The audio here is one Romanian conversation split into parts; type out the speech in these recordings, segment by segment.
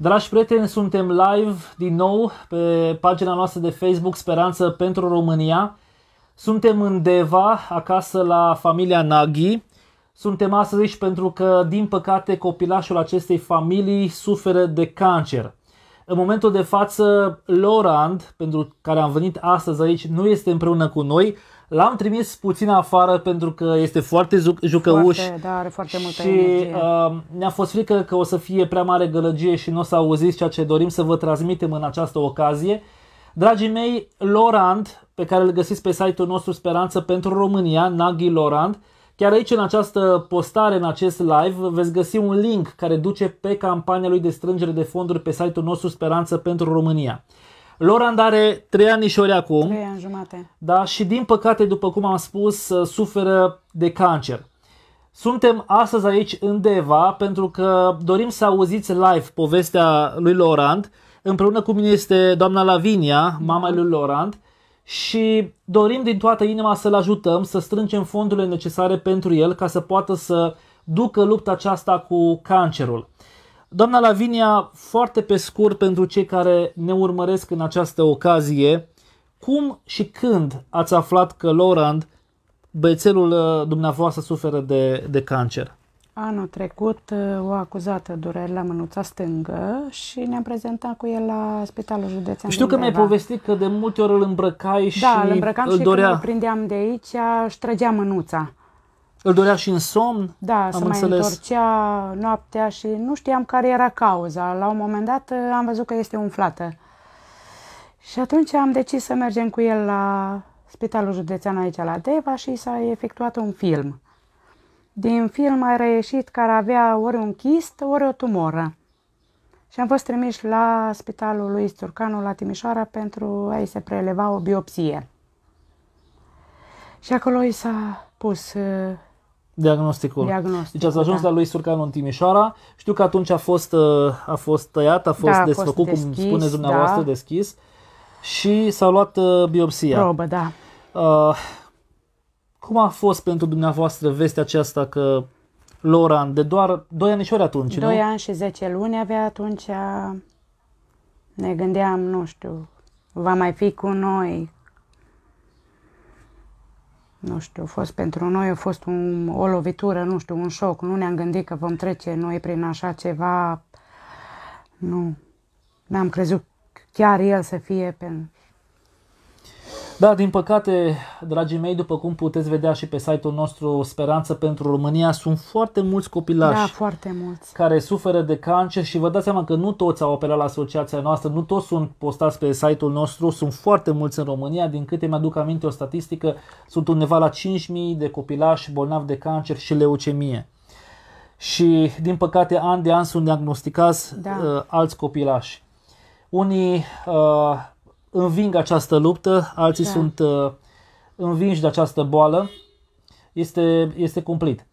Dragi prieteni, suntem live din nou pe pagina noastră de Facebook Speranță pentru România. Suntem în Deva, acasă la familia Naghi. Suntem astăzi aici pentru că, din păcate, copilașul acestei familii suferă de cancer. În momentul de față, Lorand, pentru care am venit astăzi aici, nu este împreună cu noi, L-am trimis puțin afară pentru că este foarte jucăuș foarte, da, are foarte multă și uh, ne-a fost frică că o să fie prea mare gălăgie și nu o să auziți ceea ce dorim să vă transmitem în această ocazie. Dragii mei, Lorand, pe care îl găsiți pe site-ul nostru Speranță pentru România, Naghi Lorand, Chiar aici, în această postare, în acest live, veți găsi un link care duce pe campania lui de strângere de fonduri pe site-ul nostru Speranță pentru România. Lorand are 3 anișori acum. 3 ani jumate. Da, și din păcate, după cum am spus, uh, suferă de cancer. Suntem astăzi aici în Deva pentru că dorim să auziți live povestea lui Lorand. Împreună cu mine este doamna Lavinia, mama lui Lorand și dorim din toată inima să-l ajutăm să strângem fondurile necesare pentru el ca să poată să ducă lupta aceasta cu cancerul. Doamna Lavinia, foarte pe scurt pentru cei care ne urmăresc în această ocazie, cum și când ați aflat că Laurent, băiețelul uh, dumneavoastră, suferă de, de cancer? Anul trecut uh, o acuzată dureri la mânuța stângă și ne-am prezentat cu el la Spitalul Județean. Știu că mi-ai povestit că de multe ori îl îmbrăcai da, și îl, îmbrăcam îl și dorea. îl prindeam de aici, își trăgea mânuța. Îl dorea și în somn? Da, am să mai înțeles. întorcea noaptea și nu știam care era cauza. La un moment dat uh, am văzut că este umflată. Și atunci am decis să mergem cu el la Spitalul Județean aici la Deva și s-a efectuat un film. Din film a reieșit că ar avea ori un chist, ori o tumoră. Și am fost trimiși la Spitalul lui Sturcanu la Timișoara pentru a-i se preleva o biopsie. Și acolo i s-a pus uh, Diagnosticul. Diagnosticul deci ați ajuns da. la lui Surcanu în Timișoara. Știu că atunci a fost, uh, a fost tăiat, a fost da, a desfăcut, fost deschis, cum spuneți dumneavoastră, da. deschis. Și s-a luat uh, biopsia. Probă, da. Uh, cum a fost pentru dumneavoastră vestea aceasta că Loran, de doar 2 ori atunci, 2 ani și 10 luni avea atunci, ne gândeam, nu știu, va mai fi cu noi, nu știu, a fost pentru noi, a fost un, o lovitură, nu știu, un șoc. Nu ne-am gândit că vom trece noi prin așa ceva. Nu. N-am crezut chiar el să fie pentru da, din păcate, dragii mei, după cum puteți vedea și pe site-ul nostru Speranță pentru România, sunt foarte mulți copilași da, foarte mulți. care suferă de cancer și vă dați seama că nu toți au apelat la asociația noastră, nu toți sunt postați pe site-ul nostru, sunt foarte mulți în România, din câte mi-aduc aminte o statistică, sunt undeva la 5.000 de copilași bolnavi de cancer și leucemie. Și, din păcate, an de an sunt diagnosticați da. uh, alți copilași. Unii uh, înving această luptă, alții da. sunt uh, învinși de această boală. Este, este cumplit.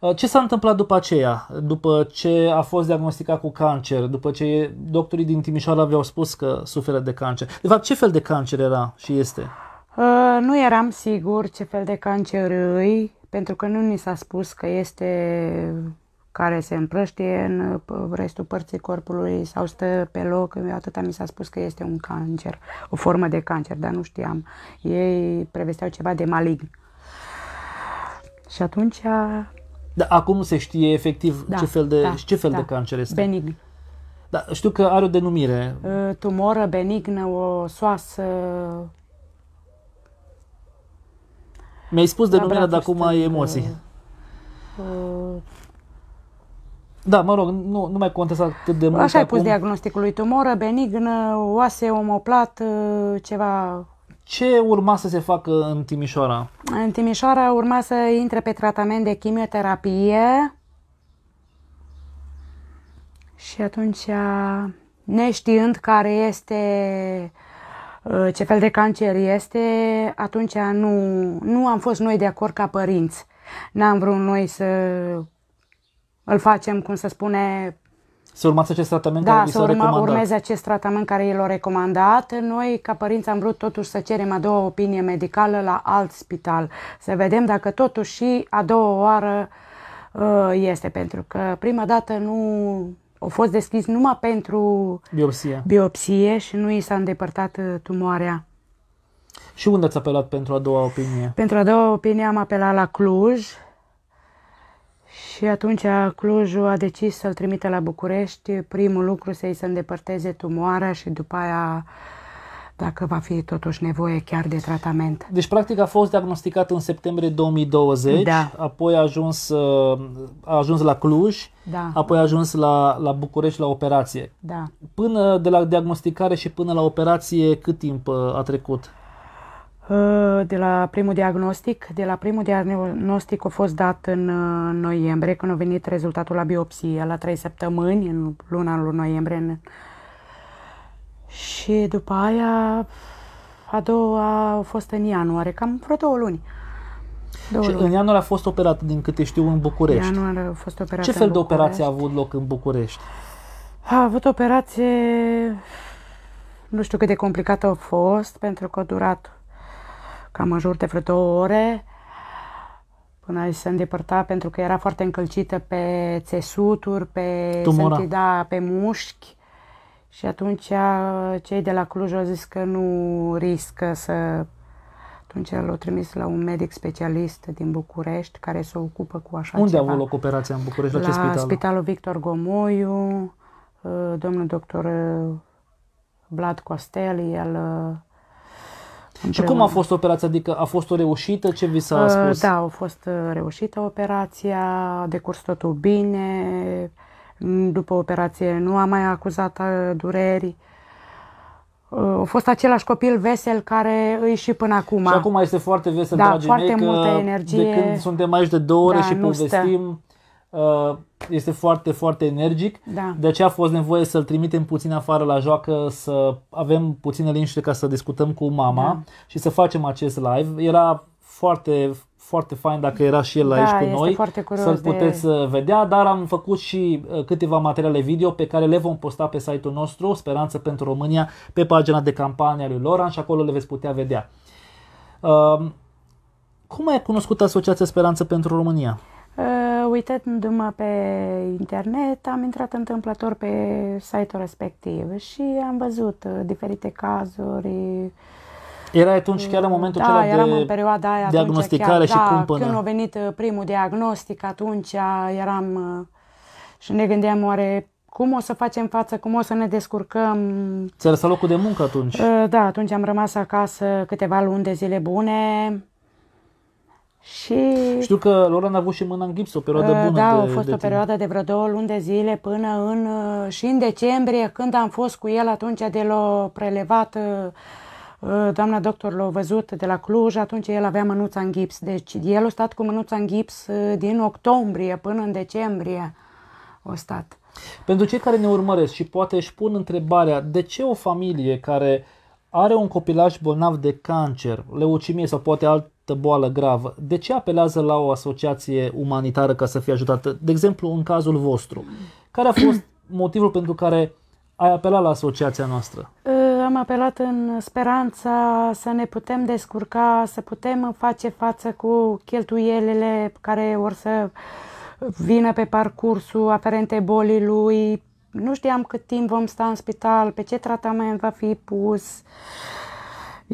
Uh, ce s-a întâmplat după aceea, după ce a fost diagnosticat cu cancer, după ce doctorii din Timișoara aveau spus că suferă de cancer? De fapt, ce fel de cancer era și este? Uh, nu eram sigur ce fel de cancer îi, pentru că nu ni s-a spus că este care se împrăștie în uh, restul părții corpului sau stă pe loc. Atâta mi s-a spus că este un cancer, o formă de cancer, dar nu știam. Ei prevesteau ceva de malign. Și atunci... Uh, da, acum se știe efectiv da, ce fel de, da, ce fel da, de cancer este. Benign. Da, știu că are o denumire. Uh, tumoră benignă, o soasă... Mi-ai spus denumirea, dar acum ai emoții. Uh, da, mă rog, nu, nu mai contează atât de mult Așa ai pus acum. diagnosticul lui tumoră, benignă, oase, omoplat, ă, ceva... Ce urma să se facă în Timișoara? În Timișoara urma să intre pe tratament de chimioterapie și atunci, neștiind care este ă, ce fel de cancer este, atunci nu, nu am fost noi de acord ca părinți. N-am vrut noi să îl facem, cum se spune, să urmați acest tratament da, care să urma, recomandat. urmeze acest tratament care i l-a recomandat. Noi, ca părinți, am vrut totuși să cerem a doua opinie medicală la alt spital, să vedem dacă totuși și a doua oară uh, este, pentru că prima dată nu a fost deschis numai pentru biopsie, biopsie și nu i s-a îndepărtat uh, tumoarea. Și unde ați apelat pentru a doua opinie? Pentru a doua opinie am apelat la Cluj, și atunci Clujul a decis să-l trimite la București, primul lucru să-i se îndepărteze tumoarea și după aia dacă va fi totuși nevoie chiar de tratament. Deci, practic, a fost diagnosticat în septembrie 2020, da. apoi a ajuns, uh, a ajuns la Cluj, da. apoi a ajuns la, la București la operație. Da. Până de la diagnosticare și până la operație, cât timp uh, a trecut? Uh, de la primul diagnostic. De la primul diagnostic a fost dat în uh, noiembrie, când a venit rezultatul la biopsie, la 3 săptămâni, în luna lui noiembrie. Și după aia, a doua a fost în ianuarie, cam vreo două luni. Două și luni. în ianuarie a fost operată, din câte știu, în București. Ianuarie a fost operată Ce fel de operație a avut loc în București? A avut operație, nu știu cât de complicată a fost, pentru că a durat cam în jur de vreo două ore până se îndepărta pentru că era foarte încălcită pe țesuturi, pe, sânti, da, pe mușchi. Și atunci uh, cei de la Cluj au zis că nu riscă să... Atunci l-au trimis la un medic specialist din București care se ocupă cu așa Unde ceva. a avut loc operația în București? La, la ce spital? spitalul Victor Gomoiu, uh, domnul doctor uh, Vlad Costel, el Împreună. Și cum a fost operația? Adică a fost o reușită? Ce vi s-a uh, spus? Da, a fost uh, reușită operația, a decurs totul bine. Mm, după operație nu a mai acuzat uh, dureri. A fost același copil vesel care îi și până acum. Și acum este foarte vesel, da, dragii foarte mei, multă energie. de când suntem aici de două ore da, și povestim... Stă Uh, este foarte, foarte energic. Da. De aceea a fost nevoie să-l trimitem puțin afară la joacă, să avem puțină liniște ca să discutăm cu mama da. și să facem acest live. Era foarte, foarte fain dacă era și el da, aici cu noi, să-l puteți de... Uh, vedea, dar am făcut și uh, câteva materiale video pe care le vom posta pe site-ul nostru, Speranță pentru România, pe pagina de campanie a lui Loran și acolo le veți putea vedea. Uh, cum ai cunoscut Asociația Speranță pentru România? uitându-mă pe internet, am intrat întâmplător pe site-ul respectiv și am văzut uh, diferite cazuri. Era atunci chiar în momentul da, acela eram de în perioada aia diagnosticare chiar, și da, cum până... când a venit uh, primul diagnostic, atunci uh, eram și ne gândeam oare cum o să facem față, cum o să ne descurcăm. Ți-a lăsat locul de muncă atunci? Da, atunci am rămas acasă câteva luni de zile bune. Și Știu că Loran a avut și mâna în gips, o perioadă uh, bună Da, a fost de o perioadă de vreo două luni de zile până în, uh, și în decembrie când am fost cu el atunci de l prelevat uh, doamna doctor l-a văzut de la Cluj, atunci el avea mânuța în gips. Deci el a stat cu mânuța în gips din octombrie până în decembrie. O stat. Pentru cei care ne urmăresc și poate își pun întrebarea de ce o familie care are un copilaj bolnav de cancer, leucemie sau poate alt boală gravă, de ce apelează la o asociație umanitară ca să fie ajutată? De exemplu, în cazul vostru, care a fost motivul pentru care ai apelat la asociația noastră? Ă, am apelat în speranța să ne putem descurca, să putem face față cu cheltuielile care or să vină pe parcursul aferente bolii lui. Nu știam cât timp vom sta în spital, pe ce tratament va fi pus. Uh,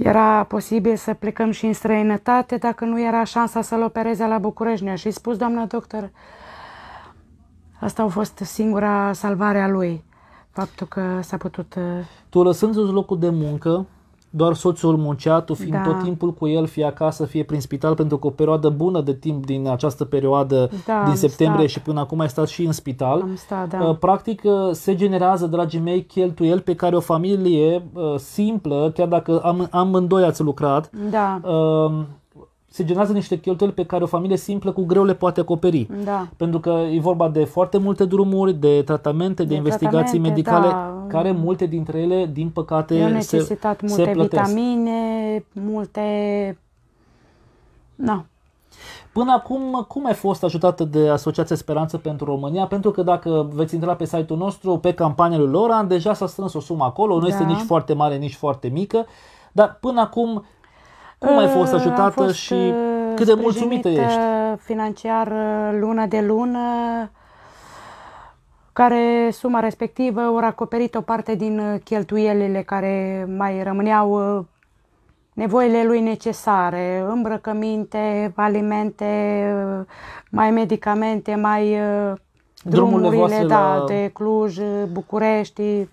era posibil să plecăm și în străinătate dacă nu era șansa să-l opereze la București. ne a și spus, doamna doctor, asta a fost singura salvare a lui, faptul că s-a putut... Uh, tu lăsându-ți locul de muncă, doar soțul muncea, tu fiind da. tot timpul cu el, fie acasă, fie prin spital, pentru că o perioadă bună de timp din această perioadă da, din septembrie stat. și până acum ai stat și în spital. Am stat, da. Uh, practic uh, se generează, dragii mei, cheltuieli pe care o familie uh, simplă, chiar dacă am, amândoi ați lucrat, da se generează niște cheltuieli pe care o familie simplă cu greu le poate acoperi. Da. Pentru că e vorba de foarte multe drumuri, de tratamente, de, de investigații tratamente, medicale, da. care multe dintre ele, din păcate, Eu necesitat se, multe se vitamine, multe... Da. Până acum, cum ai fost ajutată de Asociația Speranță pentru România? Pentru că dacă veți intra pe site-ul nostru, pe campania lui Loran, deja s-a strâns o sumă acolo, nu da. este nici foarte mare, nici foarte mică, dar până acum cum ai fost ajutată fost și uh, cât de mulțumită ești? financiar uh, lună de lună, care suma respectivă ori acoperit o parte din uh, cheltuielile care mai rămâneau nevoile lui necesare, îmbrăcăminte, alimente, mai medicamente, mai drumurile, drumurile da, la... de Cluj, București,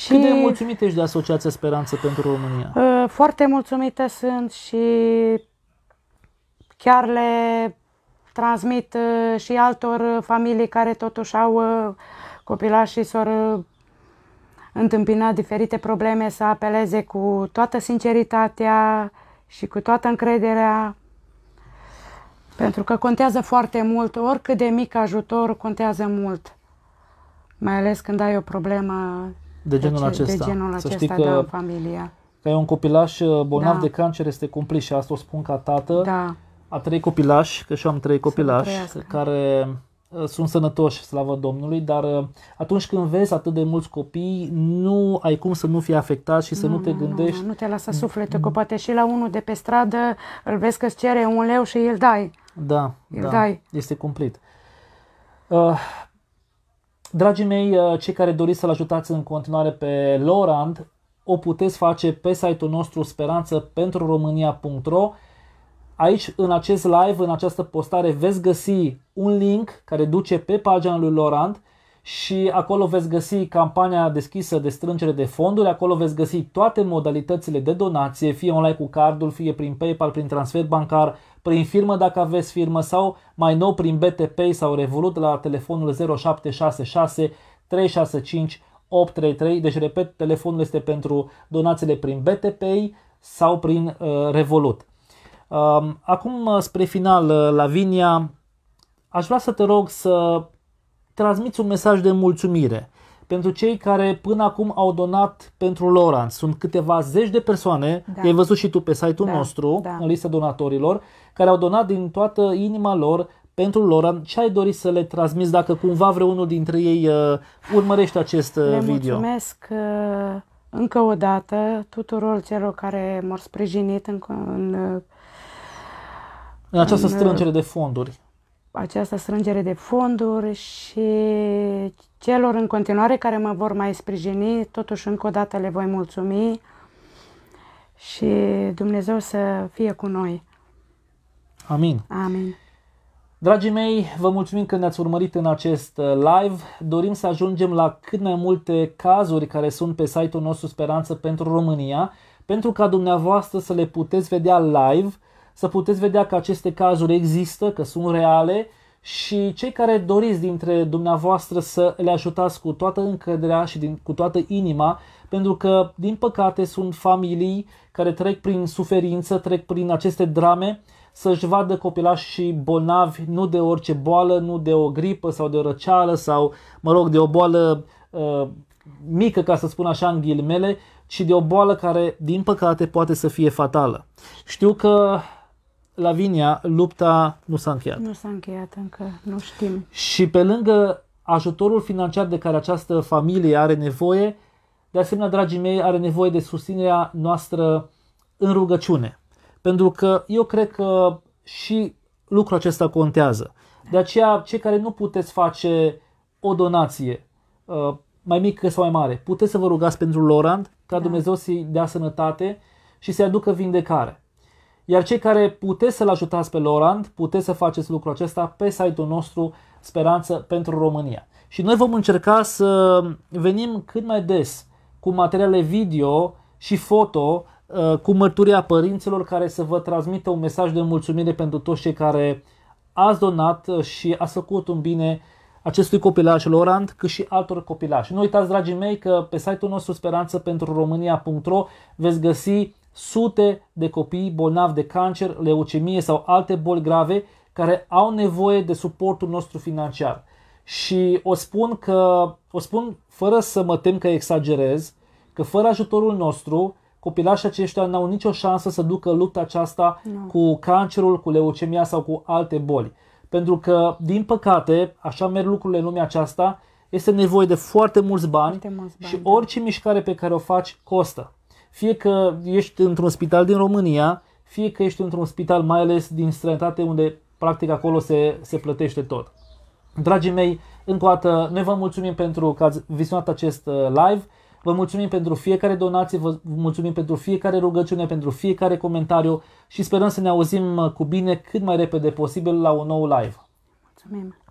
și Cât de mulțumită ești de Asociația Speranță pentru România? Uh, foarte mulțumită sunt și chiar le transmit uh, și altor familii care totuși au uh, și s-au întâmpinat diferite probleme să apeleze cu toată sinceritatea și cu toată încrederea pentru că contează foarte mult, oricât de mic ajutor contează mult, mai ales când ai o problemă de deci, genul de ce, acesta. De genul acesta, să știi da, că, da, în familia. Că ai un copilaș uh, bolnav da. de cancer este cumplit și asta o spun ca tată. Da. A trei copilași, că și am trei copilași, care uh, sunt sănătoși, slavă Domnului, dar uh, atunci când vezi atât de mulți copii, nu ai cum să nu fii afectat și să nu, nu te nu, gândești. Nu, nu te lasă sufletul, mm. că poate și la unul de pe stradă îl vezi că îți cere un leu și îl dai. Da, îl da dai. este cumplit. Dragii mei, uh, cei care doriți să-l ajutați în continuare pe Lorand, o puteți face pe site-ul nostru speranță pentru românia.ro. Aici, în acest live, în această postare, veți găsi un link care duce pe pagina lui Lorand și acolo veți găsi campania deschisă de strângere de fonduri, acolo veți găsi toate modalitățile de donație, fie online cu cardul, fie prin PayPal, prin transfer bancar, prin firmă dacă aveți firmă sau mai nou prin BTP sau Revolut la telefonul 0766 365 833. Deci, repet, telefonul este pentru donațiile prin BTP sau prin uh, Revolut. Um, uh, acum, spre final, uh, Lavinia, aș vrea să te rog să transmiți un mesaj de mulțumire pentru cei care până acum au donat pentru Lawrence. Sunt câteva zeci de persoane, da. ai văzut și tu pe site-ul da. nostru, da. în lista donatorilor, care au donat din toată inima lor pentru Loran, ce ai dori să le transmiți dacă cumva vreunul dintre ei uh, urmărește acest uh, le video? Le mulțumesc uh, încă o dată tuturor celor care m-au sprijinit în, în, uh, în această în, uh, strângere de fonduri această strângere de fonduri și celor în continuare care mă vor mai sprijini, totuși încă o dată le voi mulțumi și Dumnezeu să fie cu noi. Amin. Amin. Dragii mei, vă mulțumim că ne-ați urmărit în acest uh, live. Dorim să ajungem la cât mai multe cazuri care sunt pe site-ul nostru Speranță pentru România, pentru ca dumneavoastră să le puteți vedea live – să puteți vedea că aceste cazuri există, că sunt reale și cei care doriți dintre dumneavoastră să le ajutați cu toată încrederea și din, cu toată inima, pentru că, din păcate, sunt familii care trec prin suferință, trec prin aceste drame, să-și vadă și bolnavi nu de orice boală, nu de o gripă sau de o răceală sau, mă rog, de o boală uh, mică, ca să spun așa în ghilimele, ci de o boală care, din păcate, poate să fie fatală. Știu că Lavinia, lupta nu s-a încheiat. Nu s-a încheiat încă, nu știm. Și pe lângă ajutorul financiar de care această familie are nevoie, de asemenea, dragii mei, are nevoie de susținerea noastră în rugăciune. Pentru că eu cred că și lucrul acesta contează. De aceea, cei care nu puteți face o donație, uh, mai mică sau mai mare, puteți să vă rugați pentru Lorand, ca da. Dumnezeu să-i dea sănătate și să-i aducă vindecare. Iar cei care puteți să-l ajutați pe Laurent, puteți să faceți lucrul acesta pe site-ul nostru Speranță pentru România. Și noi vom încerca să venim cât mai des cu materiale video și foto uh, cu mărturia părinților care să vă transmită un mesaj de mulțumire pentru toți cei care ați donat și ați făcut un bine acestui copilaj Laurent, cât și altor copilași. Nu uitați, dragii mei, că pe site-ul nostru speranță pentru românia.ro veți găsi sute de copii bolnavi de cancer, leucemie sau alte boli grave care au nevoie de suportul nostru financiar. Și o spun că o spun fără să mă tem că exagerez, că fără ajutorul nostru, copilașii aceștia n-au nicio șansă să ducă lupta aceasta no. cu cancerul, cu leucemia sau cu alte boli. Pentru că, din păcate, așa merg lucrurile în lumea aceasta, este nevoie de foarte mulți bani, foarte mulți bani și da. orice mișcare pe care o faci costă fie că ești într-un spital din România, fie că ești într-un spital mai ales din străinătate unde practic acolo se, se plătește tot. Dragii mei, încă o dată, noi vă mulțumim pentru că ați vizionat acest uh, live. Vă mulțumim pentru fiecare donație, vă mulțumim pentru fiecare rugăciune, pentru fiecare comentariu și sperăm să ne auzim uh, cu bine cât mai repede posibil la un nou live. Mulțumim!